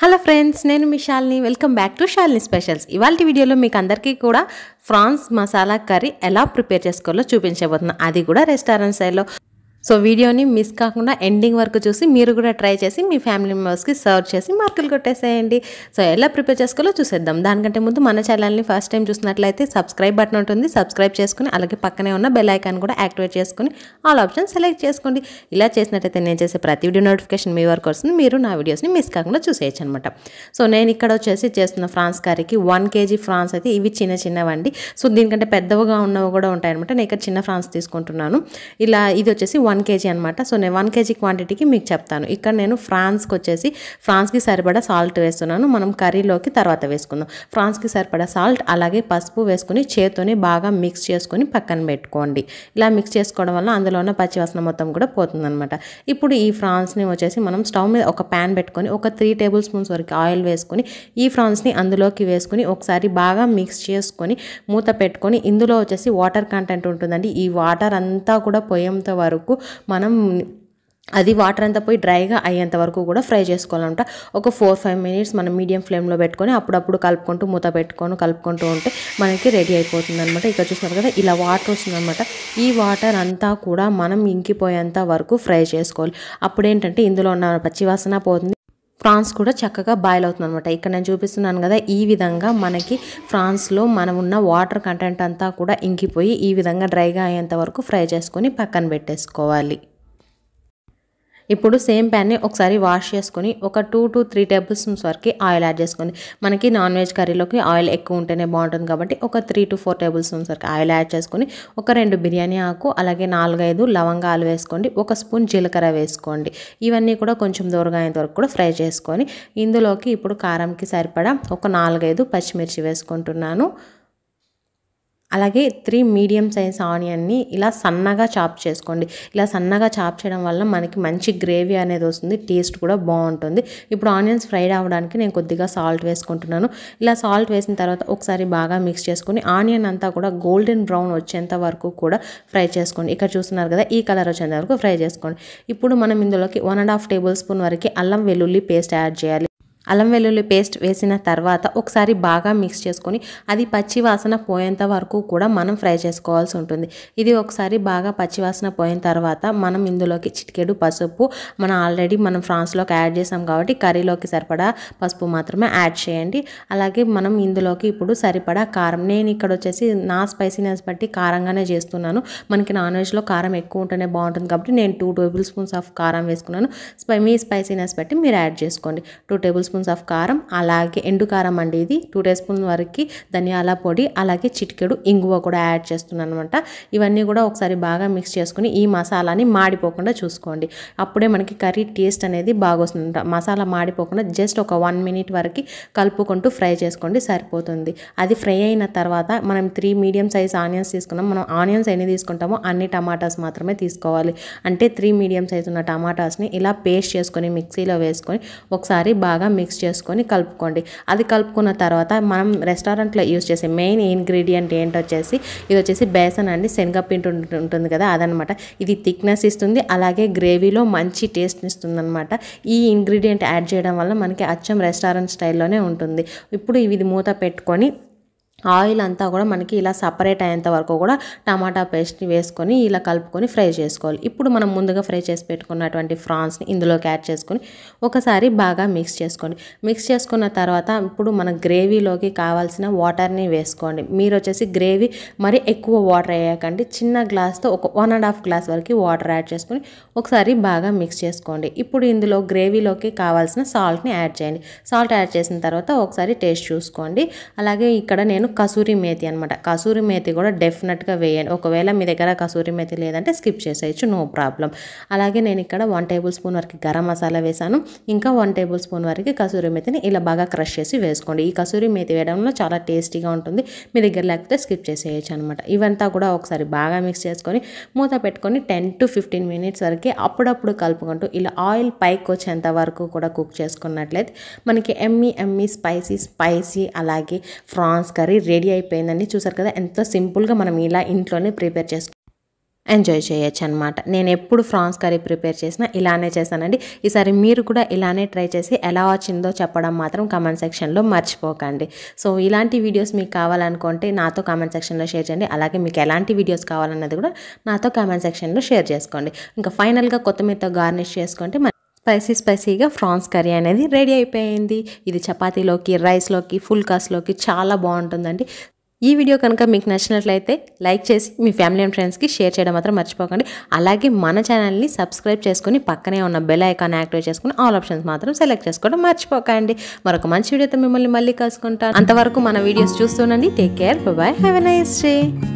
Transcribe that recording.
hello friends నేను మీ Shalini welcome back to Shalini specials ఇవాళ వీడియోలో మీకు అందరికీ కూడా ఫ్రాన్స్ మసాలా కర్రీ ఎలా ప్రిపేర్ చేసుకోవాలో చూపించబోతున్నాను అది కూడా రెస్టారెంట్ స్టైల్లో సో వీడియోని మిస్ కాకుండా ఎండింగ్ వరకు చూసి మీరు కూడా ట్రై చేసి మీ ఫ్యామిలీ మెంబర్స్కి సర్వ్ చేసి మార్కులు కొట్టేసేయండి సో ఎలా ప్రిపేర్ చేసుకోవాలో చూసేద్దాం దానికంటే ముందు మన ఛానల్ని ఫస్ట్ టైం చూసినట్లయితే సబ్స్క్రైబ్ బటన్ ఉంటుంది సబ్స్క్రైబ్ చేసుకుని అలాగే పక్కనే ఉన్న బెల్ ఐకాన్ కూడా యాక్టివేట్ చేసుకుని ఆల్ ఆప్షన్ సెలెక్ట్ చేసుకోండి ఇలా చేసినట్టయితే నేను చేసే ప్రతి వీడియో నోటిఫికేషన్ మీ వరకు వస్తుంది మీరు నా వీడియోస్ని మిస్ కాకుండా చూసేయచ్చు అనమాట సో నేను ఇక్కడ వచ్చేసి చేస్తున్న ఫ్రాన్స్ కర్రీకి వన్ కేజీ ఫ్రాన్స్ అయితే ఇవి చిన్న చిన్నవండి సో దీనికంటే పెద్దవిగా ఉన్నవి కూడా ఉంటాయన్నమాట నేను ఇక్కడ చిన్న ఫ్రాన్స్ తీసుకుంటున్నాను ఇలా ఇది వచ్చేసి వన్ వన్ కేజీ అనమాట సో నేను వన్ కేజీ క్వాంటిటీకి మీకు చెప్తాను ఇక్కడ నేను ఫ్రాన్స్కి వచ్చేసి ఫ్రాన్స్కి సరిపడా సాల్ట్ వేస్తున్నాను మనం కర్రీలోకి తర్వాత వేసుకుందాం ఫ్రాన్స్కి సరిపడా సాల్ట్ అలాగే పసుపు వేసుకుని చేతుని బాగా మిక్స్ చేసుకుని పక్కన పెట్టుకోండి ఇలా మిక్స్ చేసుకోవడం వల్ల అందులో ఉన్న పచ్చివాసన మొత్తం కూడా పోతుందనమాట ఇప్పుడు ఈ ఫ్రాన్స్ని వచ్చేసి మనం స్టవ్ మీద ఒక ప్యాన్ పెట్టుకొని ఒక త్రీ టేబుల్ స్పూన్స్ వరకు ఆయిల్ వేసుకొని ఈ ఫ్రాన్స్ని అందులోకి వేసుకొని ఒకసారి బాగా మిక్స్ చేసుకొని మూత పెట్టుకొని ఇందులో వచ్చేసి వాటర్ కంటెంట్ ఉంటుందండి ఈ వాటర్ అంతా కూడా పొయ్యేంత వరకు మనం అది వాటర్ అంతా పోయి డ్రైగా అయ్యేంత వరకు కూడా ఫ్రై చేసుకోవాలంట ఒక ఫోర్ ఫైవ్ మినిట్స్ మనం మీడియం ఫ్లేమ్లో పెట్టుకొని అప్పుడప్పుడు కలుపుకుంటూ మూత పెట్టుకొని కలుపుకుంటూ ఉంటే మనకి రెడీ అయిపోతుంది అనమాట ఇక్కడ చూసినారు కదా ఇలా వాటర్ వస్తుందనమాట ఈ వాటర్ అంతా కూడా మనం ఇంకిపోయేంత వరకు ఫ్రై చేసుకోవాలి అప్పుడేంటంటే ఇందులో ఉన్న పచ్చివాసన పోతుంది ఫ్రాన్స్ కూడా చక్కగా బాయిల్ అవుతుంది అనమాట ఇక్కడ నేను చూపిస్తున్నాను కదా ఈ విధంగా మనకి ఫ్రాన్స్లో మనం ఉన్న వాటర్ కంటెంట్ అంతా కూడా ఇంకిపోయి ఈ విధంగా డ్రైగా అయ్యేంత వరకు ఫ్రై చేసుకొని పక్కన పెట్టేసుకోవాలి ఇప్పుడు సేమ్ ప్యాన్ని ఒకసారి వాష్ చేసుకొని ఒక two to three tablespoons వరకు ఆయిల్ యాడ్ చేసుకోండి మనకి నాన్ వెజ్ కర్రీలోకి ఆయిల్ ఎక్కువ ఉంటేనే బాగుంటుంది కాబట్టి ఒక three to four tablespoons వరకు ఆయిల్ యాడ్ చేసుకొని ఒక రెండు బిర్యానీ ఆకు అలాగే నాలుగైదు లవంగాలు వేసుకోండి ఒక స్పూన్ జీలకర్ర వేసుకోండి ఇవన్నీ కూడా కొంచెం దూరగా అయినంత వరకు కూడా ఫ్రై చేసుకొని ఇందులోకి ఇప్పుడు కారంకి సరిపడా ఒక నాలుగైదు పచ్చిమిర్చి వేసుకుంటున్నాను అలాగే త్రీ మీడియం సైజ్ ఆనియన్ని ఇలా సన్నగా చాప్ చేసుకోండి ఇలా సన్నగా చాప్ చేయడం వల్ల మనకి మంచి గ్రేవీ అనేది వస్తుంది టేస్ట్ కూడా బాగుంటుంది ఇప్పుడు ఆనియన్స్ ఫ్రైడ్ అవ్వడానికి నేను కొద్దిగా సాల్ట్ వేసుకుంటున్నాను ఇలా సాల్ట్ వేసిన తర్వాత ఒకసారి బాగా మిక్స్ చేసుకొని ఆనియన్ అంతా కూడా గోల్డెన్ బ్రౌన్ వచ్చేంత వరకు కూడా ఫ్రై చేసుకోండి ఇక్కడ చూస్తున్నారు కదా ఈ కలర్ వచ్చేంత వరకు ఫ్రై చేసుకోండి ఇప్పుడు మనం ఇందులోకి one and half tablespoon వరకు అల్లం వెల్లుల్లి పేస్ట్ యాడ్ చేయాలి అల్లం వెల్లుల్లి పేస్ట్ వేసిన తర్వాత ఒకసారి బాగా మిక్స్ చేసుకొని అది పచ్చివాసన పోయేంత వరకు కూడా మనం ఫ్రై చేసుకోవాల్సి ఉంటుంది ఇది ఒకసారి బాగా పచ్చివాసన పోయిన తర్వాత మనం ఇందులోకి చిటికెడు పసుపు మనం ఆల్రెడీ మనం ఫ్రాన్స్లోకి యాడ్ చేసాం కాబట్టి కర్రీలోకి సరిపడా పసుపు మాత్రమే యాడ్ చేయండి అలాగే మనం ఇందులోకి ఇప్పుడు సరిపడా కారం నేను ఇక్కడ వచ్చేసి నా స్పైసీనెస్ బట్టి కారంగానే చేస్తున్నాను మనకి నాన్ వెజ్లో కారం ఎక్కువ ఉంటేనే బాగుంటుంది కాబట్టి నేను టూ టేబుల్ స్పూన్స్ ఆఫ్ కారం వేసుకున్నాను మీ స్పైసీనెస్ బట్టి మీరు యాడ్ చేసుకోండి two tablespoon spoons of కారం అలాగే ఎండు కారం అండి ఇది టూ టేబుల్ స్పూన్ వరకు ధనియాల పొడి అలాగే చిటికెడు ఇంగువ కూడా యాడ్ చేస్తున్నాను అనమాట ఇవన్నీ కూడా ఒకసారి బాగా మిక్స్ చేసుకుని ఈ మసాలాని మాడిపోకుండా చూసుకోండి అప్పుడే మనకి కర్రీ టేస్ట్ అనేది బాగా వస్తుంది మసాలా మాడిపోకుండా జస్ట్ ఒక వన్ మినిట్ వరకు కలుపుకుంటూ ఫ్రై చేసుకోండి సరిపోతుంది అది ఫ్రై అయిన తర్వాత మనం త్రీ మీడియం సైజ్ ఆనియన్స్ తీసుకున్నాం మనం ఆనియన్స్ ఎన్ని తీసుకుంటామో అన్ని టమాటాస్ మాత్రమే తీసుకోవాలి అంటే త్రీ మీడియం సైజ్ ఉన్న టమాటాస్ని ఇలా పేస్ట్ చేసుకొని మిక్సీలో వేసుకొని ఒకసారి బాగా మిక్స్ మిక్స్ చేసుకొని కలుపుకోండి అది కలుపుకున్న తర్వాత మనం రెస్టారెంట్లో యూస్ చేసే మెయిన్ ఇంగ్రీడియంట్ ఏంటో వచ్చేసి ఇది వచ్చేసి బేసన్ అండి శనగపిండి ఉంటుంది కదా అదనమాట ఇది థిక్నెస్ ఇస్తుంది అలాగే గ్రేవీలో మంచి టేస్ట్ ఇస్తుంది అనమాట ఈ ఇంగ్రీడియంట్ యాడ్ చేయడం వల్ల మనకి అచ్చం రెస్టారెంట్ స్టైల్లోనే ఉంటుంది ఇప్పుడు ఇది మూత పెట్టుకొని ఆయిల్ అంతా కూడా మనకి ఇలా సపరేట్ అయ్యేంత వరకు కూడా టమాటా పేస్ట్ని వేసుకొని ఇలా కలుపుకొని ఫ్రై చేసుకోవాలి ఇప్పుడు మనం ముందుగా ఫ్రై చేసి పెట్టుకున్నటువంటి ఫ్రాన్స్ని ఇందులోకి యాడ్ చేసుకొని ఒకసారి బాగా మిక్స్ చేసుకోండి మిక్స్ చేసుకున్న తర్వాత ఇప్పుడు మన గ్రేవీలోకి కావాల్సిన వాటర్ని వేసుకోండి మీరు వచ్చేసి గ్రేవీ మరి ఎక్కువ వాటర్ వేయకండి చిన్న గ్లాస్తో ఒక వన్ అండ్ హాఫ్ గ్లాస్ వరకు వాటర్ యాడ్ చేసుకొని ఒకసారి బాగా మిక్స్ చేసుకోండి ఇప్పుడు ఇందులో గ్రేవీలోకి కావాల్సిన సాల్ట్ని యాడ్ చేయండి సాల్ట్ యాడ్ చేసిన తర్వాత ఒకసారి టేస్ట్ చూసుకోండి అలాగే ఇక్కడ నేను నేను కసూరి మేతి అనమాట కసూరి మేతి కూడా డెఫినెట్గా వేయండి ఒకవేళ మీ దగ్గర కసూరి మేతి లేదంటే స్కిప్ చేసేయచ్చు నో ప్రాబ్లం అలాగే నేను ఇక్కడ వన్ టేబుల్ స్పూన్ వరకు గరం మసాలా వేసాను ఇంకా వన్ టేబుల్ స్పూన్ వరకు కసూరి మేతిని ఇలా బాగా క్రష్ చేసి వేసుకోండి ఈ కసూరి మేతి వేయడంలో చాలా టేస్టీగా ఉంటుంది మీ దగ్గర లేకపోతే స్కిప్ చేసేయచ్చు అనమాట ఇవంతా కూడా ఒకసారి బాగా మిక్స్ చేసుకొని మూత పెట్టుకొని టెన్ టు ఫిఫ్టీన్ మినిట్స్ వరకు అప్పుడప్పుడు కలుపుకుంటూ ఇలా ఆయిల్ పైకి వచ్చేంత వరకు కూడా కుక్ చేసుకున్నట్లయితే మనకి ఎమ్మి ఎమ్మి స్పైసీ స్పైసీ అలాగే ఫ్రాన్స్ కర్రీ కర్రీ రెడీ అయిపోయిందండి చూసారు కదా ఎంత సింపుల్గా మనం ఇలా ఇంట్లోనే ప్రిపేర్ చేసుకో ఎంజాయ్ చేయొచ్చు అనమాట నేను ఎప్పుడు ఫ్రాన్స్ కర్రీ ప్రిపేర్ చేసినా ఇలానే చేశానండి ఈసారి మీరు కూడా ఇలానే ట్రై చేసి ఎలా వచ్చిందో చెప్పడం మాత్రం కామెంట్ సెక్షన్లో మర్చిపోకండి సో ఇలాంటి వీడియోస్ మీకు కావాలనుకుంటే నాతో కామెంట్ సెక్షన్లో షేర్ చేయండి అలాగే మీకు ఎలాంటి వీడియోస్ కావాలన్నది కూడా నాతో కామెంట్ సెక్షన్లో షేర్ చేసుకోండి ఇంకా ఫైనల్గా కొత్తమీరతో గార్నిష్ చేసుకుంటే స్పైసీ స్పైసీగా ఫ్రాన్స్ కర్రీ అనేది రెడీ అయిపోయింది ఇది చపాతీలోకి రైస్లోకి ఫుల్ కాస్ట్లోకి చాలా బాగుంటుందండి ఈ వీడియో కనుక మీకు నచ్చినట్లయితే లైక్ చేసి మీ ఫ్యామిలీ అండ్ ఫ్రెండ్స్కి షేర్ చేయడం మాత్రం మర్చిపోకండి అలాగే మన ఛానల్ని సబ్స్క్రైబ్ చేసుకుని పక్కనే ఉన్న బెల్ ఐకాన్ యాక్టివేట్ చేసుకుని ఆల్ ఆప్షన్స్ మాత్రం సెలెక్ట్ చేసుకోవడం మర్చిపోకండి మరొక మంచి వీడియోతో మిమ్మల్ని మళ్ళీ కలుసుకుంటాను అంతవరకు మన వీడియోస్ చూస్తుండండి take care bye have a nice day